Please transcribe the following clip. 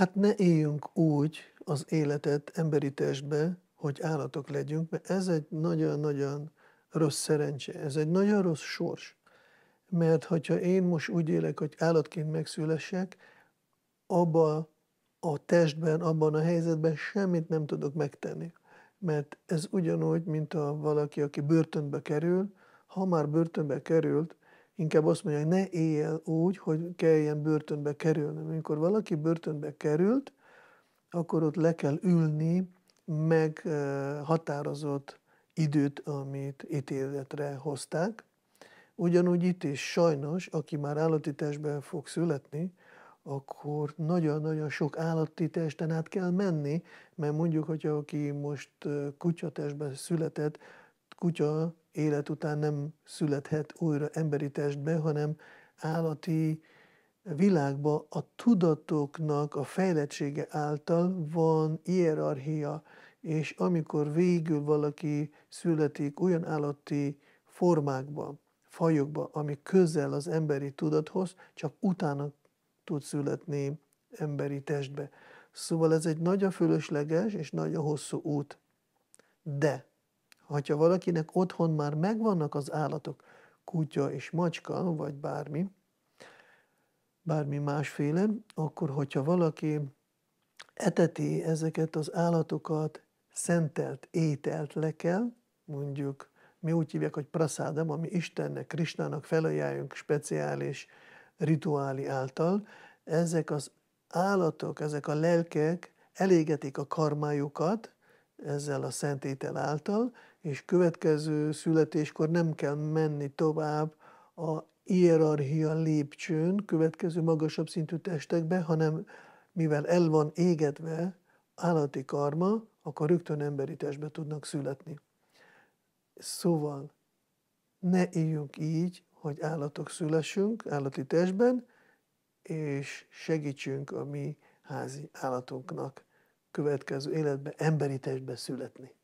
Hát ne éljünk úgy az életet emberi testbe, hogy állatok legyünk, mert ez egy nagyon-nagyon rossz szerencse, ez egy nagyon rossz sors. Mert hogyha én most úgy élek, hogy állatként megszülessek, abban a testben, abban a helyzetben semmit nem tudok megtenni. Mert ez ugyanúgy, mint a valaki, aki börtönbe kerül, ha már börtönbe került, inkább azt mondja, hogy ne éljél úgy, hogy kelljen börtönbe kerülni. Amikor valaki börtönbe került, akkor ott le kell ülni meg határozott időt, amit ítéletre hozták. Ugyanúgy itt is sajnos, aki már állati testben fog születni, akkor nagyon-nagyon sok állati testen át kell menni, mert mondjuk, hogy aki most kutyatestben született, kutya élet után nem születhet újra emberi testbe, hanem állati világba a tudatoknak a fejlettsége által van hierarchia, és amikor végül valaki születik olyan állati formákba, fajokba, ami közel az emberi tudathoz, csak utána tud születni emberi testbe. Szóval ez egy nagyon fölösleges és nagyon hosszú út. De hogyha valakinek otthon már megvannak az állatok, kutya és macska, vagy bármi, bármi másféle, akkor hogyha valaki eteti ezeket az állatokat, szentelt ételt le kell, mondjuk mi úgy hívják, hogy praszádam, ami Istennek, Krisnának felajánljunk speciális rituáli által, ezek az állatok, ezek a lelkek elégetik a karmájukat, ezzel a szentétel által, és következő születéskor nem kell menni tovább a hierarchia lépcsőn, következő magasabb szintű testekbe, hanem mivel el van égetve állati karma, akkor rögtön emberi testbe tudnak születni. Szóval ne éljünk így, hogy állatok szülessünk állati testben, és segítsünk a mi házi állatunknak következő életbe emberi testbe születni.